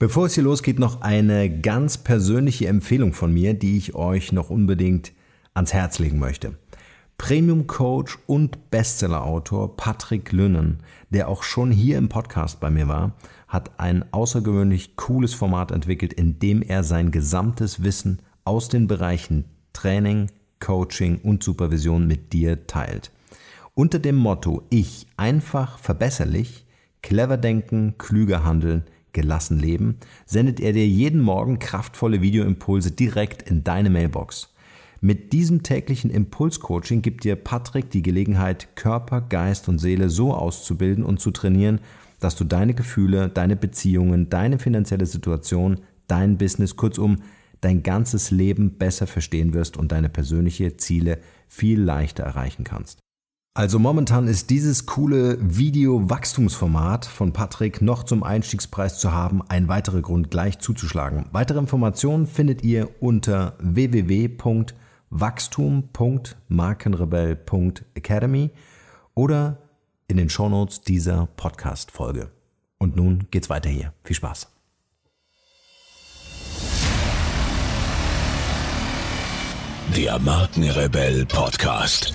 Bevor es hier losgeht, noch eine ganz persönliche Empfehlung von mir, die ich euch noch unbedingt ans Herz legen möchte. Premium Coach und Bestsellerautor Patrick Lünnen, der auch schon hier im Podcast bei mir war, hat ein außergewöhnlich cooles Format entwickelt, in dem er sein gesamtes Wissen aus den Bereichen Training, Coaching und Supervision mit dir teilt. Unter dem Motto Ich einfach verbesserlich, clever denken, klüger handeln gelassen leben, sendet er dir jeden Morgen kraftvolle Videoimpulse direkt in deine Mailbox. Mit diesem täglichen Impulscoaching gibt dir Patrick die Gelegenheit, Körper, Geist und Seele so auszubilden und zu trainieren, dass du deine Gefühle, deine Beziehungen, deine finanzielle Situation, dein Business, kurzum dein ganzes Leben besser verstehen wirst und deine persönlichen Ziele viel leichter erreichen kannst. Also momentan ist dieses coole Video-Wachstumsformat von Patrick noch zum Einstiegspreis zu haben, ein weiterer Grund gleich zuzuschlagen. Weitere Informationen findet ihr unter www.wachstum.markenrebell.academy oder in den Shownotes dieser Podcast-Folge. Und nun geht's weiter hier. Viel Spaß! Der Markenrebell Podcast.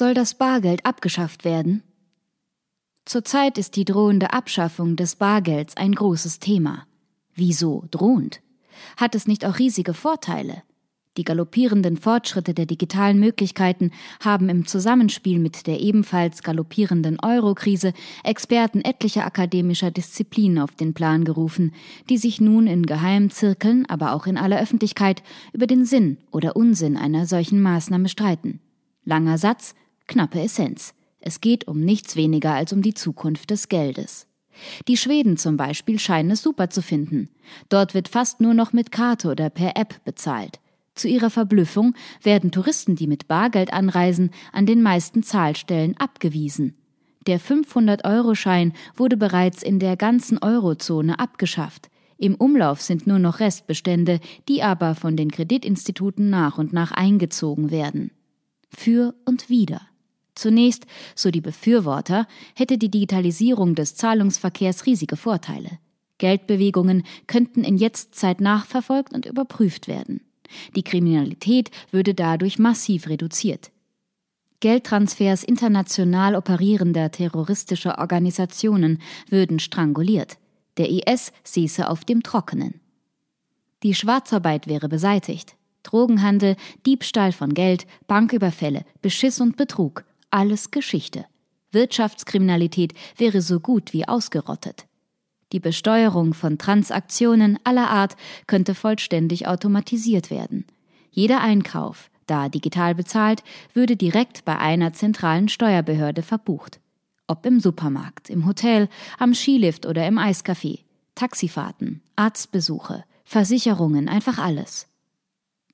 Soll das Bargeld abgeschafft werden? Zurzeit ist die drohende Abschaffung des Bargelds ein großes Thema. Wieso drohend? Hat es nicht auch riesige Vorteile? Die galoppierenden Fortschritte der digitalen Möglichkeiten haben im Zusammenspiel mit der ebenfalls galoppierenden Euro-Krise Experten etlicher akademischer Disziplinen auf den Plan gerufen, die sich nun in geheimen Zirkeln, aber auch in aller Öffentlichkeit über den Sinn oder Unsinn einer solchen Maßnahme streiten. Langer Satz, Knappe Essenz. Es geht um nichts weniger als um die Zukunft des Geldes. Die Schweden zum Beispiel scheinen es super zu finden. Dort wird fast nur noch mit Karte oder per App bezahlt. Zu ihrer Verblüffung werden Touristen, die mit Bargeld anreisen, an den meisten Zahlstellen abgewiesen. Der 500-Euro-Schein wurde bereits in der ganzen Eurozone abgeschafft. Im Umlauf sind nur noch Restbestände, die aber von den Kreditinstituten nach und nach eingezogen werden. Für und wieder. Zunächst, so die Befürworter, hätte die Digitalisierung des Zahlungsverkehrs riesige Vorteile. Geldbewegungen könnten in Jetztzeit nachverfolgt und überprüft werden. Die Kriminalität würde dadurch massiv reduziert. Geldtransfers international operierender terroristischer Organisationen würden stranguliert. Der IS säße auf dem Trockenen. Die Schwarzarbeit wäre beseitigt. Drogenhandel, Diebstahl von Geld, Banküberfälle, Beschiss und Betrug alles Geschichte. Wirtschaftskriminalität wäre so gut wie ausgerottet. Die Besteuerung von Transaktionen aller Art könnte vollständig automatisiert werden. Jeder Einkauf, da digital bezahlt, würde direkt bei einer zentralen Steuerbehörde verbucht. Ob im Supermarkt, im Hotel, am Skilift oder im Eiscafé, Taxifahrten, Arztbesuche, Versicherungen, einfach alles.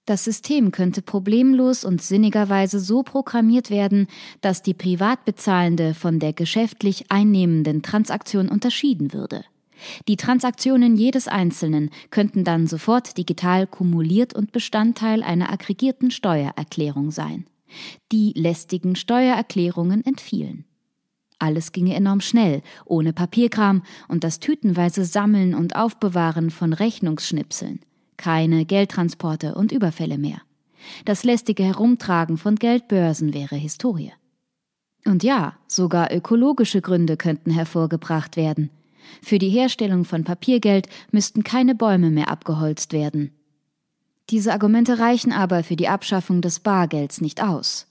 Das System könnte problemlos und sinnigerweise so programmiert werden, dass die Privatbezahlende von der geschäftlich einnehmenden Transaktion unterschieden würde. Die Transaktionen jedes Einzelnen könnten dann sofort digital kumuliert und Bestandteil einer aggregierten Steuererklärung sein. Die lästigen Steuererklärungen entfielen. Alles ginge enorm schnell, ohne Papierkram und das tütenweise Sammeln und Aufbewahren von Rechnungsschnipseln – keine Geldtransporte und Überfälle mehr. Das lästige Herumtragen von Geldbörsen wäre Historie. Und ja, sogar ökologische Gründe könnten hervorgebracht werden. Für die Herstellung von Papiergeld müssten keine Bäume mehr abgeholzt werden. Diese Argumente reichen aber für die Abschaffung des Bargelds nicht aus.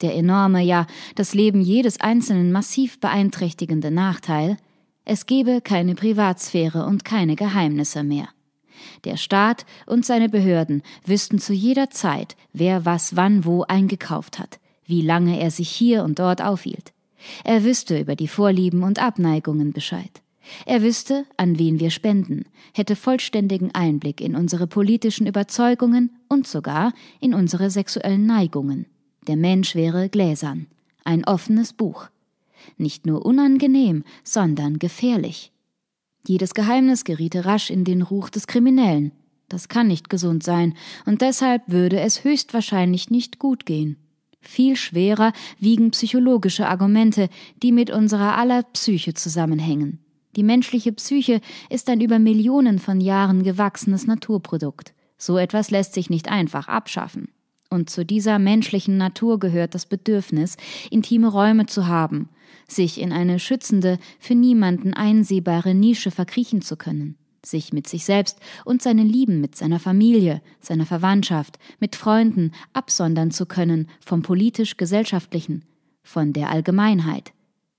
Der enorme, ja, das Leben jedes Einzelnen massiv beeinträchtigende Nachteil, es gebe keine Privatsphäre und keine Geheimnisse mehr. Der Staat und seine Behörden wüssten zu jeder Zeit, wer was wann wo eingekauft hat, wie lange er sich hier und dort aufhielt. Er wüsste über die Vorlieben und Abneigungen Bescheid. Er wüsste, an wen wir spenden, hätte vollständigen Einblick in unsere politischen Überzeugungen und sogar in unsere sexuellen Neigungen. Der Mensch wäre gläsern, ein offenes Buch. Nicht nur unangenehm, sondern gefährlich. Jedes Geheimnis geriete rasch in den Ruch des Kriminellen. Das kann nicht gesund sein, und deshalb würde es höchstwahrscheinlich nicht gut gehen. Viel schwerer wiegen psychologische Argumente, die mit unserer aller Psyche zusammenhängen. Die menschliche Psyche ist ein über Millionen von Jahren gewachsenes Naturprodukt. So etwas lässt sich nicht einfach abschaffen. Und zu dieser menschlichen Natur gehört das Bedürfnis, intime Räume zu haben, sich in eine schützende, für niemanden einsehbare Nische verkriechen zu können, sich mit sich selbst und seinen Lieben, mit seiner Familie, seiner Verwandtschaft, mit Freunden absondern zu können vom politisch-gesellschaftlichen, von der Allgemeinheit.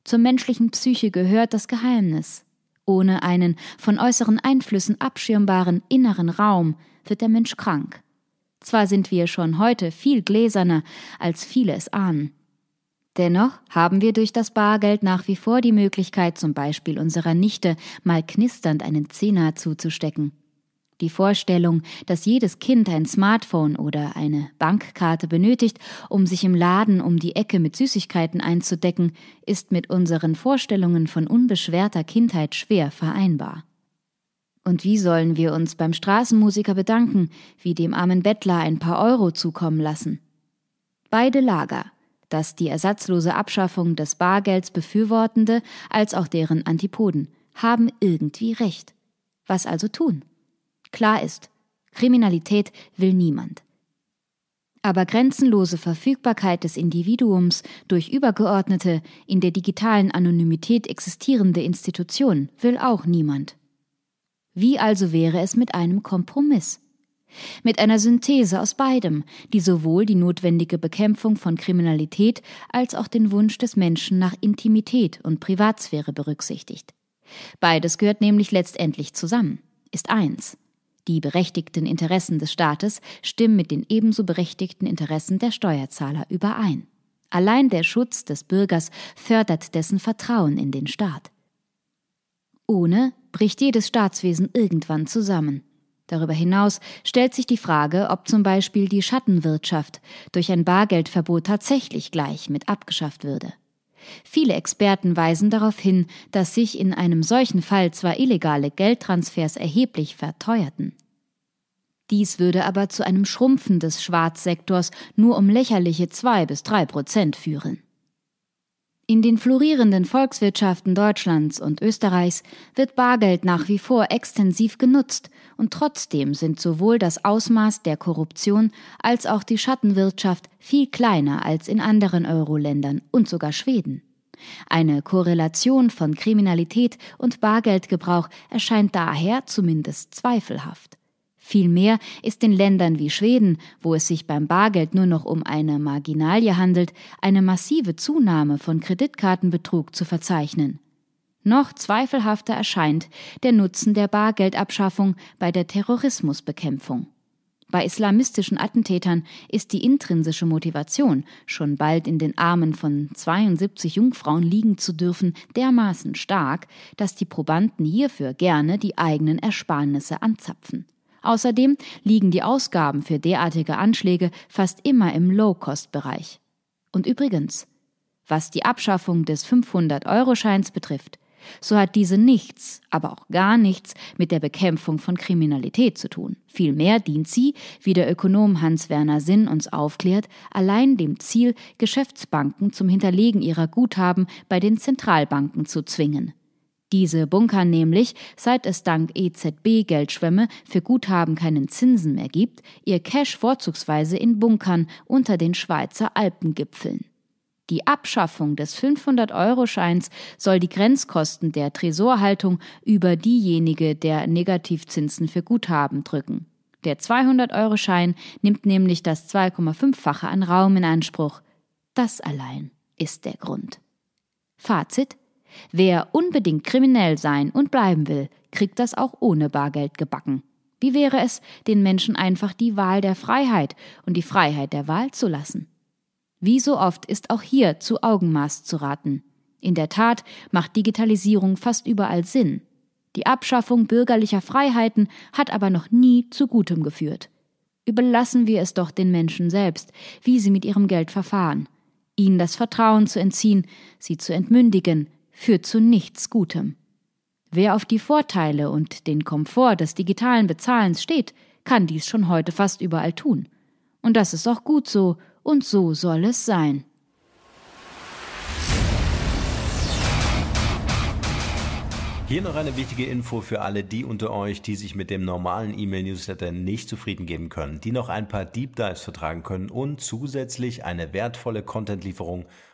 Zur menschlichen Psyche gehört das Geheimnis. Ohne einen von äußeren Einflüssen abschirmbaren inneren Raum wird der Mensch krank. Zwar sind wir schon heute viel gläserner, als viele es ahnen. Dennoch haben wir durch das Bargeld nach wie vor die Möglichkeit, zum Beispiel unserer Nichte mal knisternd einen Zehner zuzustecken. Die Vorstellung, dass jedes Kind ein Smartphone oder eine Bankkarte benötigt, um sich im Laden um die Ecke mit Süßigkeiten einzudecken, ist mit unseren Vorstellungen von unbeschwerter Kindheit schwer vereinbar. Und wie sollen wir uns beim Straßenmusiker bedanken, wie dem armen Bettler ein paar Euro zukommen lassen? Beide Lager, das die ersatzlose Abschaffung des Bargelds befürwortende als auch deren Antipoden, haben irgendwie recht. Was also tun? Klar ist, Kriminalität will niemand. Aber grenzenlose Verfügbarkeit des Individuums durch übergeordnete, in der digitalen Anonymität existierende Institutionen will auch niemand. Wie also wäre es mit einem Kompromiss? Mit einer Synthese aus beidem, die sowohl die notwendige Bekämpfung von Kriminalität als auch den Wunsch des Menschen nach Intimität und Privatsphäre berücksichtigt. Beides gehört nämlich letztendlich zusammen, ist eins. Die berechtigten Interessen des Staates stimmen mit den ebenso berechtigten Interessen der Steuerzahler überein. Allein der Schutz des Bürgers fördert dessen Vertrauen in den Staat. Ohne bricht jedes Staatswesen irgendwann zusammen. Darüber hinaus stellt sich die Frage, ob zum Beispiel die Schattenwirtschaft durch ein Bargeldverbot tatsächlich gleich mit abgeschafft würde. Viele Experten weisen darauf hin, dass sich in einem solchen Fall zwar illegale Geldtransfers erheblich verteuerten. Dies würde aber zu einem Schrumpfen des Schwarzsektors nur um lächerliche zwei bis drei Prozent führen. In den florierenden Volkswirtschaften Deutschlands und Österreichs wird Bargeld nach wie vor extensiv genutzt und trotzdem sind sowohl das Ausmaß der Korruption als auch die Schattenwirtschaft viel kleiner als in anderen Euro-Ländern und sogar Schweden. Eine Korrelation von Kriminalität und Bargeldgebrauch erscheint daher zumindest zweifelhaft. Vielmehr ist in Ländern wie Schweden, wo es sich beim Bargeld nur noch um eine Marginalie handelt, eine massive Zunahme von Kreditkartenbetrug zu verzeichnen. Noch zweifelhafter erscheint der Nutzen der Bargeldabschaffung bei der Terrorismusbekämpfung. Bei islamistischen Attentätern ist die intrinsische Motivation, schon bald in den Armen von 72 Jungfrauen liegen zu dürfen, dermaßen stark, dass die Probanden hierfür gerne die eigenen Ersparnisse anzapfen. Außerdem liegen die Ausgaben für derartige Anschläge fast immer im Low-Cost-Bereich. Und übrigens, was die Abschaffung des 500-Euro-Scheins betrifft, so hat diese nichts, aber auch gar nichts mit der Bekämpfung von Kriminalität zu tun. Vielmehr dient sie, wie der Ökonom Hans-Werner Sinn uns aufklärt, allein dem Ziel, Geschäftsbanken zum Hinterlegen ihrer Guthaben bei den Zentralbanken zu zwingen. Diese bunkern nämlich, seit es dank ezb geldschwämme für Guthaben keinen Zinsen mehr gibt, ihr Cash vorzugsweise in Bunkern unter den Schweizer Alpengipfeln. Die Abschaffung des 500-Euro-Scheins soll die Grenzkosten der Tresorhaltung über diejenige der Negativzinsen für Guthaben drücken. Der 200-Euro-Schein nimmt nämlich das 2,5-fache an Raum in Anspruch. Das allein ist der Grund. Fazit Wer unbedingt kriminell sein und bleiben will, kriegt das auch ohne Bargeld gebacken. Wie wäre es, den Menschen einfach die Wahl der Freiheit und die Freiheit der Wahl zu lassen? Wie so oft ist auch hier zu Augenmaß zu raten. In der Tat macht Digitalisierung fast überall Sinn. Die Abschaffung bürgerlicher Freiheiten hat aber noch nie zu Gutem geführt. Überlassen wir es doch den Menschen selbst, wie sie mit ihrem Geld verfahren. Ihnen das Vertrauen zu entziehen, sie zu entmündigen, führt zu nichts Gutem. Wer auf die Vorteile und den Komfort des digitalen Bezahlens steht, kann dies schon heute fast überall tun. Und das ist auch gut so, und so soll es sein. Hier noch eine wichtige Info für alle die unter euch, die sich mit dem normalen E-Mail-Newsletter nicht zufrieden geben können, die noch ein paar Deep Dives vertragen können und zusätzlich eine wertvolle Content-Lieferung